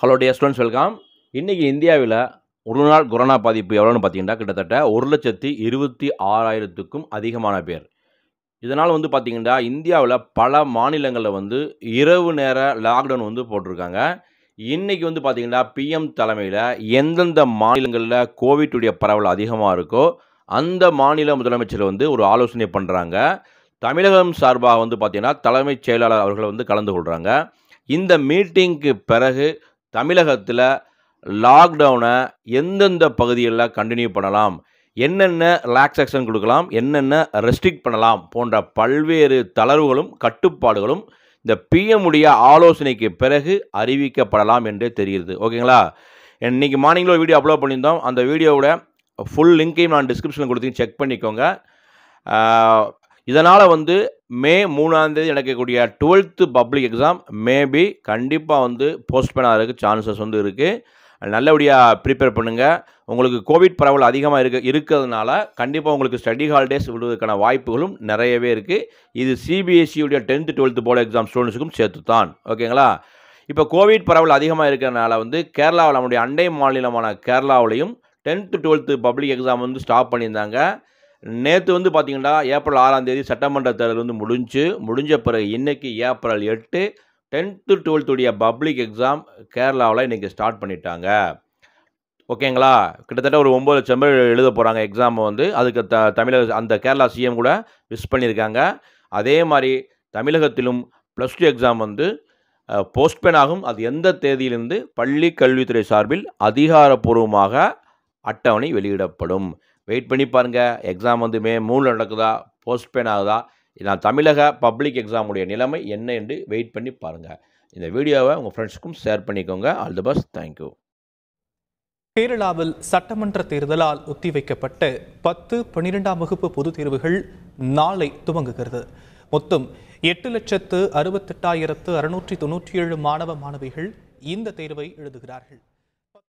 hello டே students welcome இன்றைக்கி இந்தியாவில் ஒரு நாள் கொரோனா பாதிப்பு எவ்வளோன்னு பார்த்தீங்கன்னா கிட்டத்தட்ட ஒரு லட்சத்தி இருபத்தி ஆறாயிரத்துக்கும் அதிகமான பேர் இதனால் வந்து பார்த்திங்கன்னா இந்தியாவில் பல மாநிலங்களில் வந்து இரவு நேர லாக்டவுன் வந்து போட்டிருக்காங்க இன்றைக்கி வந்து பார்த்திங்கன்னா பிஎம் தலைமையில் எந்தெந்த மாநிலங்களில் கோவிட்டுடைய பரவல் அதிகமாக இருக்கோ அந்த மாநில முதலமைச்சர் வந்து ஒரு ஆலோசனை பண்ணுறாங்க தமிழகம் சார்பாக வந்து பார்த்திங்கன்னா தலைமைச் செயலாளர் அவர்களை வந்து கலந்து கொள்கிறாங்க இந்த மீட்டிங்க்கு பிறகு தமிழகத்தில் லாக்டவுனை எந்தெந்த பகுதிகளில் கண்டினியூ பண்ணலாம் என்னென்ன ரிலாக்ஸேஷன் கொடுக்கலாம் என்னென்ன ரெஸ்ட்ரிக்ட் பண்ணலாம் போன்ற பல்வேறு தளர்வுகளும் கட்டுப்பாடுகளும் இந்த பிஎம்முடைய ஆலோசனைக்கு பிறகு அறிவிக்கப்படலாம் என்று தெரிகிறது ஓகேங்களா இன்றைக்கி மார்னிங்கில் ஒரு வீடியோ அப்லோட் பண்ணியிருந்தோம் அந்த வீடியோவோட ஃபுல் லிங்க்கையும் நான் டிஸ்கிரிப்ஷனில் கொடுத்து செக் பண்ணிக்கோங்க இதனால் வந்து மே மூணாந்தேதி நடக்கக்கூடிய டுவெல்த்து பப்ளிக் எக்ஸாம் மேபி கண்டிப்பாக வந்து போஸ்ட்பேன் ஆகிறதுக்கு சான்சஸ் வந்து இருக்குது நல்லபடியாக ப்ரிப்பேர் பண்ணுங்கள் உங்களுக்கு கோவிட் பரவல் அதிகமாக இருக்க இருக்கிறதுனால கண்டிப்பாக உங்களுக்கு ஸ்டடி ஹாலிடேஸ் விடுவதற்கான வாய்ப்புகளும் நிறையவே இருக்குது இது சிபிஎஸ்சியுடைய e tenth twelfth board exam ஸ்டூடெண்ட்ஸுக்கும் சேர்த்து தான் ஓகேங்களா இப்போ கோவிட் பரவல் அதிகமாக இருக்கிறனால வந்து கேரளாவில் நம்முடைய அண்டை மாநிலமான கேரளாவிலையும் டென்த்து டுவெல்த்து பப்ளிக் எக்ஸாம் வந்து ஸ்டாப் பண்ணியிருந்தாங்க நேற்று வந்து பார்த்திங்கன்னா ஏப்ரல் ஆறாம் தேதி சட்டமன்ற தேர்தல் வந்து முடிஞ்சு முடிஞ்ச பிறகு இன்றைக்கி ஏப்ரல் எட்டு டென்த்து டுவெல்த்துடைய பப்ளிக் எக்ஸாம் கேரளாவில் இன்றைக்கி ஸ்டார்ட் பண்ணிட்டாங்க ஓகேங்களா கிட்டத்தட்ட ஒரு ஒம்பது லட்சம் பேர் எழுத போகிறாங்க எக்ஸாம் வந்து அதுக்கு த தமிழக அந்த கேரளா சிஎம் கூட விஸ் பண்ணியிருக்காங்க அதே மாதிரி தமிழகத்திலும் ப்ளஸ் டூ எக்ஸாம் வந்து போஸ்ட்பேன் ஆகும் அது எந்த தேதியிலிருந்து பள்ளி கல்வித்துறை சார்பில் அதிகாரப்பூர்வமாக அட்டவணை வெளியிடப்படும் வெயிட் பண்ணி பாருங்கள் எக்ஸாம் வந்து மே மூணில் நடக்குதா போஸ்ட்பேன் ஆகுதா நான் தமிழக பப்ளிக் எக்ஸாமுடைய நிலைமை என்ன என்று வெயிட் பண்ணி பாருங்கள் இந்த வீடியோவை உங்கள் ஃப்ரெண்ட்ஸுக்கும் ஷேர் பண்ணிக்கோங்க ஆல் தி பெஸ்ட் தேங்க்யூ கேரளாவில் சட்டமன்ற தேர்தலால் ஒத்திவைக்கப்பட்ட பத்து பன்னிரெண்டாம் வகுப்பு பொதுத் தேர்வுகள் நாளை துவங்குகிறது மொத்தம் எட்டு லட்சத்து அறுபத்தெட்டாயிரத்து அறுநூற்றி தொன்னூற்றி ஏழு மாணவ மாணவிகள் இந்த தேர்வை எழுதுகிறார்கள்